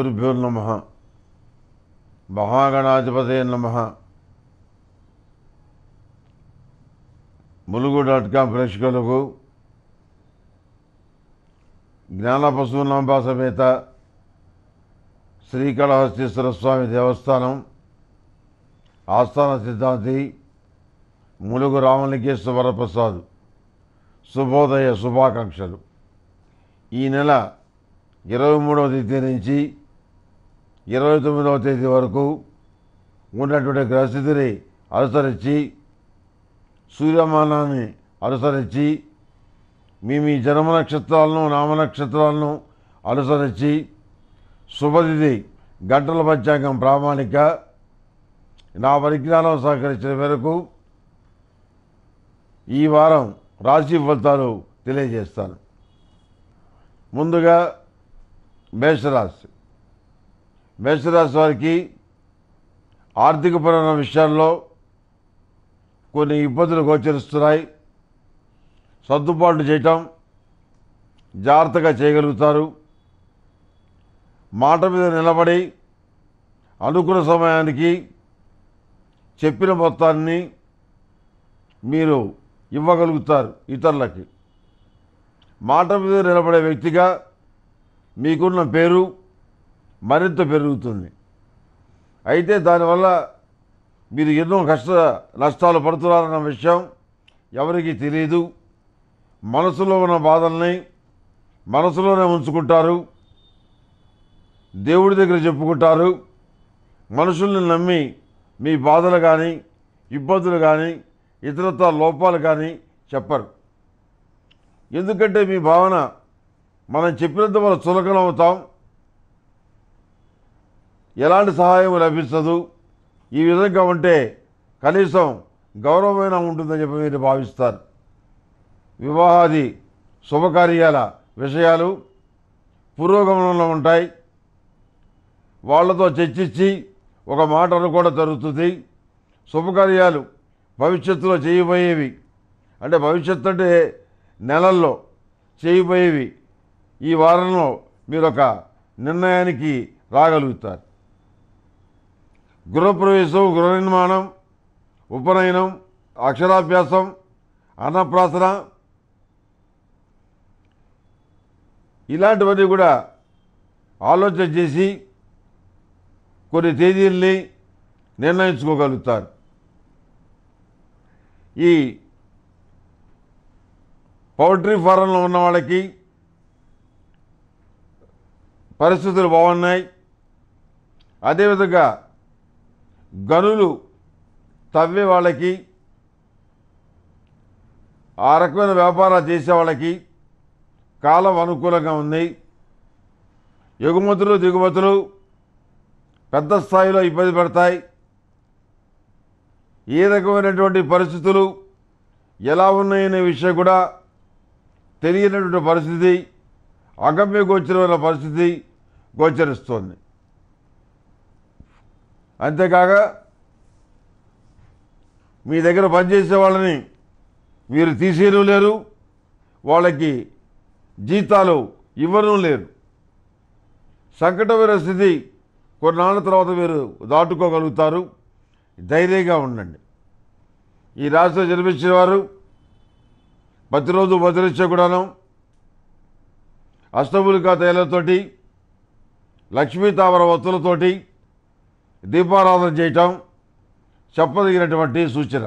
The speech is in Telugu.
శ్రీగురుభ్యో నమ మహాగణాధిపతే నమ ములుగు డాట్ కామ్ ప్రేక్షకులకు జ్ఞానపశునాంబ సమేత శ్రీకాళహస్తీశ్వర స్వామి దేవస్థానం ఆస్థాన సిద్ధాంతి ములుగు రామలింగేశ్వర వరప్రసాద్ శుభోదయ శుభాకాంక్షలు ఈ నెల ఇరవై మూడవ తేదీ నుంచి ఇరవై తొమ్మిదవ తేదీ వరకు ఉన్నటువంటి గ్రహస్థితిని అనుసరించి సూర్యమానాన్ని అనుసరించి మీ మీ జన్మ నక్షత్రాలను నామనక్షత్రాలను అనుసరించి శుభతిథి గంటల పంచాంగం ప్రామాణిక నా పరిజ్ఞానం సహకరించిన మేరకు ఈ వారం రాశి ఫలితాలు తెలియజేస్తాను ముందుగా మేషరాశి మేషరాశి వారికి ఆర్థికపరమైన విషయాల్లో కొన్ని ఇబ్బందులు గోచరిస్తున్నాయి సర్దుబాటు చేయటం జాగ్రత్తగా చేయగలుగుతారు మాట మీద నిలబడి అనుకున్న సమయానికి చెప్పిన మొత్తాన్ని మీరు ఇవ్వగలుగుతారు ఇతరులకి మాట మీద నిలబడే వ్యక్తిగా మీకున్న పేరు మరింత పెరుగుతుంది అయితే దానివల్ల మీరు ఎన్నో కష్ట నష్టాలు పడుతున్నారన్న విషయం ఎవరికి తెలియదు మనసులో ఉన్న బాధల్ని మనసులోనే ఉంచుకుంటారు దేవుడి దగ్గర చెప్పుకుంటారు మనుషుల్ని నమ్మి మీ బాధలు కానీ ఇబ్బందులు కానీ ఇతరత్వ లోపాలు కానీ చెప్పరు ఎందుకంటే మీ భావన మనం చెప్పినంత మనం చులకనవుతాం ఎలాంటి సహాయం లభించదు ఈ విధంగా ఉంటే కనీసం గౌరవమైన ఉంటుందని చెప్పి మీరు భావిస్తారు వివాహాది శుభకార్యాల విషయాలు పురోగమనంలో ఉంటాయి వాళ్లతో చర్చించి ఒక మాట కూడా జరుగుతుంది శుభకార్యాలు భవిష్యత్తులో చేయబోయేవి అంటే భవిష్యత్తు అంటే నెలల్లో చేయబోయేవి ఈ వారంలో మీరు ఒక నిర్ణయానికి రాగలుగుతారు గృహప్రవేశం గృహ నిర్మాణం ఉపనయనం అక్షరాభ్యాసం అన్నప్రాసన ఇలాంటివన్నీ కూడా ఆలోచన చేసి కొన్ని తేదీల్ని నిర్ణయించుకోగలుగుతారు ఈ పౌల్ట్రీ ఫారంలో ఉన్న వాళ్ళకి పరిస్థితులు బాగున్నాయి అదేవిధంగా గనులు తవ్వే వాళ్ళకి ఆ రకమైన వ్యాపారాలు చేసే వాళ్ళకి కాలం అనుకూలంగా ఉంది ఎగుమతులు దిగుమతులు పెద్ద స్థాయిలో ఇబ్బంది పడతాయి ఏ రకమైనటువంటి పరిస్థితులు ఎలా ఉన్నాయనే విషయం కూడా తెలియనటువంటి పరిస్థితి అగమ్య గోచరమైన పరిస్థితి గోచరిస్తోంది అంతేకాక మీ దగ్గర పనిచేసే వాళ్ళని మీరు తీసేయడం లేరు వాళ్ళకి జీతాలు ఇవ్వడం లేరు సంకటమైన స్థితి కొన్నాళ్ళ తర్వాత మీరు దాటుకోగలుగుతారు ధైర్యంగా ఉండండి ఈ రాష్ట్రం జన్మించిన వారు ప్రతిరోజు భద్రించే కూడాను అష్టములికా తైలతోటి లక్ష్మీ తామర వత్తులతోటి దీపారాధన చేయటం చెప్పదగినటువంటి సూచన